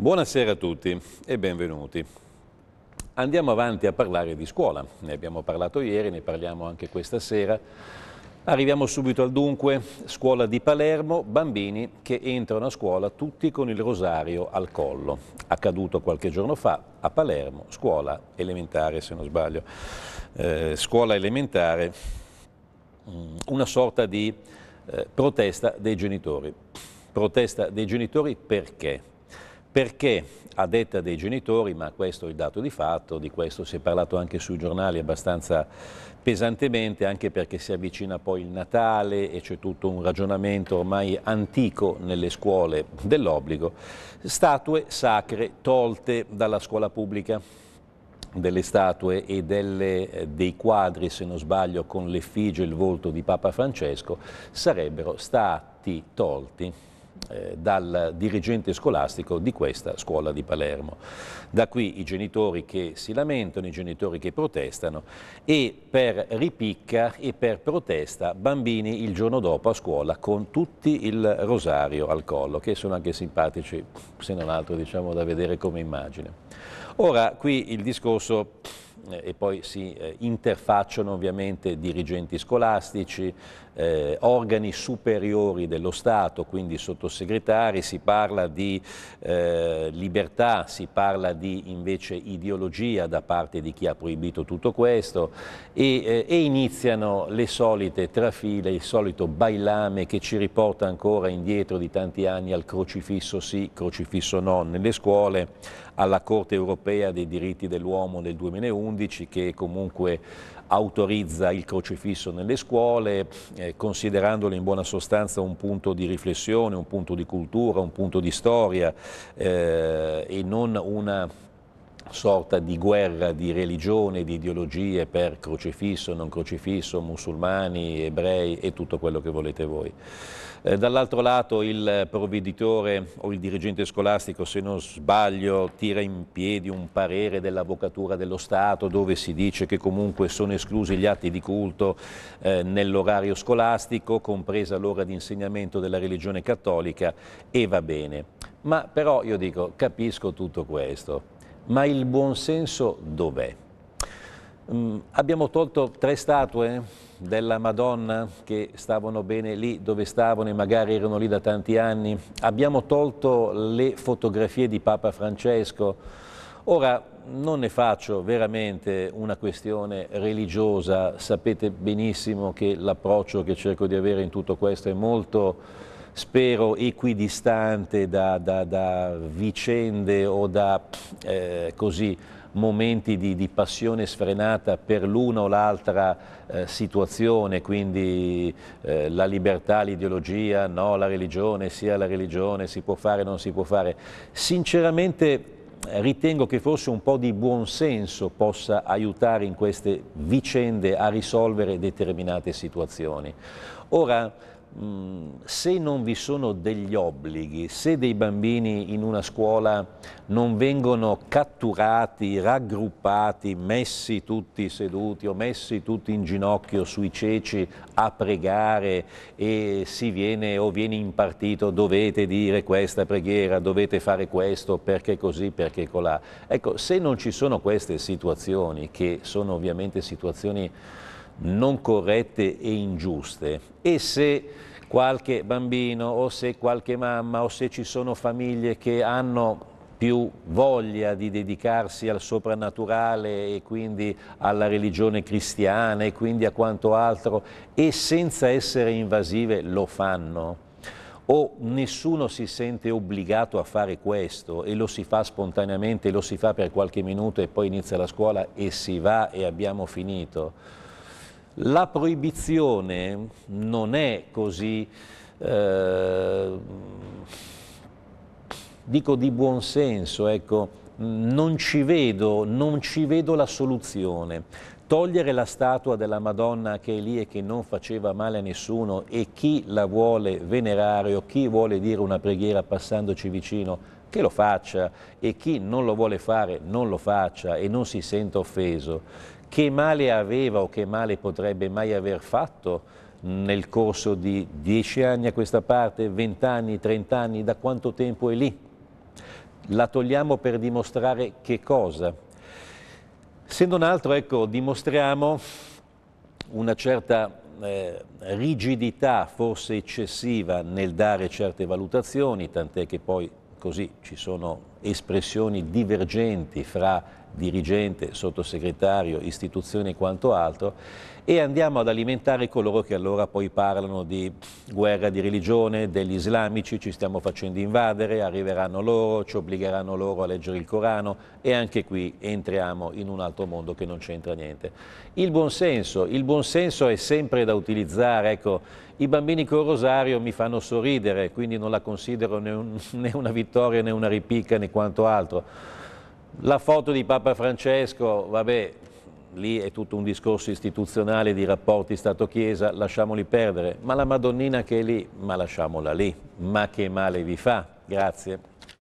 Buonasera a tutti e benvenuti. Andiamo avanti a parlare di scuola. Ne abbiamo parlato ieri, ne parliamo anche questa sera. Arriviamo subito al dunque. Scuola di Palermo, bambini che entrano a scuola tutti con il rosario al collo. Accaduto qualche giorno fa a Palermo, scuola elementare se non sbaglio. Eh, scuola elementare, mm, una sorta di eh, protesta dei genitori. Protesta dei genitori perché? perché a detta dei genitori, ma questo è il dato di fatto, di questo si è parlato anche sui giornali abbastanza pesantemente, anche perché si avvicina poi il Natale e c'è tutto un ragionamento ormai antico nelle scuole dell'obbligo, statue sacre tolte dalla scuola pubblica delle statue e delle, eh, dei quadri, se non sbaglio, con l'effigie e il volto di Papa Francesco, sarebbero stati tolti eh, dal dirigente scolastico di questa scuola di Palermo. Da qui i genitori che si lamentano, i genitori che protestano e per ripicca e per protesta bambini il giorno dopo a scuola con tutti il rosario al collo, che sono anche simpatici, se non altro diciamo da vedere come immagine. Ora qui il discorso eh, e poi si eh, interfacciano ovviamente dirigenti scolastici, eh, organi superiori dello Stato, quindi sottosegretari, si parla di eh, libertà, si parla di invece ideologia da parte di chi ha proibito tutto questo e, eh, e iniziano le solite trafile, il solito bailame che ci riporta ancora indietro di tanti anni al crocifisso sì, crocifisso no nelle scuole, alla Corte Europea dei diritti dell'uomo del 2001 11 che comunque autorizza il crocifisso nelle scuole, eh, considerandolo in buona sostanza un punto di riflessione, un punto di cultura, un punto di storia eh, e non una sorta di guerra di religione, di ideologie per crocifisso, non crocifisso, musulmani, ebrei e tutto quello che volete voi. Eh, Dall'altro lato il provveditore o il dirigente scolastico, se non sbaglio, tira in piedi un parere dell'Avvocatura dello Stato dove si dice che comunque sono esclusi gli atti di culto eh, nell'orario scolastico, compresa l'ora di insegnamento della religione cattolica e va bene. Ma però io dico, capisco tutto questo, ma il buonsenso dov'è? Mm, abbiamo tolto tre statue della Madonna che stavano bene lì dove stavano e magari erano lì da tanti anni. Abbiamo tolto le fotografie di Papa Francesco. Ora non ne faccio veramente una questione religiosa, sapete benissimo che l'approccio che cerco di avere in tutto questo è molto spero equidistante da, da, da vicende o da eh, così, momenti di, di, passione sfrenata per l'una o l'altra eh, situazione, quindi eh, la libertà, l'ideologia, no, la religione, sia la religione, si può fare, non si può fare. Sinceramente ritengo che forse un po' di buonsenso possa aiutare in queste vicende a risolvere determinate situazioni. Ora, Mm, se non vi sono degli obblighi, se dei bambini in una scuola non vengono catturati, raggruppati, messi tutti seduti o messi tutti in ginocchio sui ceci a pregare e si viene o viene impartito dovete dire questa preghiera, dovete fare questo perché così, perché colà. Ecco, se non ci sono queste situazioni, che sono ovviamente situazioni non corrette e ingiuste e se qualche bambino o se qualche mamma o se ci sono famiglie che hanno più voglia di dedicarsi al soprannaturale e quindi alla religione cristiana e quindi a quanto altro e senza essere invasive lo fanno o nessuno si sente obbligato a fare questo e lo si fa spontaneamente, lo si fa per qualche minuto e poi inizia la scuola e si va e abbiamo finito la proibizione non è così, eh, dico di buon senso, ecco, non ci vedo, non ci vedo la soluzione togliere la statua della Madonna che è lì e che non faceva male a nessuno e chi la vuole venerare o chi vuole dire una preghiera passandoci vicino che lo faccia e chi non lo vuole fare non lo faccia e non si senta offeso che male aveva o che male potrebbe mai aver fatto nel corso di dieci anni a questa parte, vent'anni, trent'anni, da quanto tempo è lì? La togliamo per dimostrare che cosa? Se non altro, ecco, dimostriamo una certa eh, rigidità, forse eccessiva, nel dare certe valutazioni, tant'è che poi così ci sono espressioni divergenti fra dirigente, sottosegretario, istituzione e quanto altro e andiamo ad alimentare coloro che allora poi parlano di guerra di religione, degli islamici, ci stiamo facendo invadere, arriveranno loro, ci obbligheranno loro a leggere il Corano e anche qui entriamo in un altro mondo che non c'entra niente. Il buonsenso, il buonsenso è sempre da utilizzare, ecco, i bambini col rosario mi fanno sorridere, quindi non la considero né, un, né una vittoria né una ripicca né e quanto altro. La foto di Papa Francesco, vabbè, lì è tutto un discorso istituzionale di rapporti Stato-Chiesa, lasciamoli perdere, ma la Madonnina che è lì, ma lasciamola lì, ma che male vi fa? Grazie.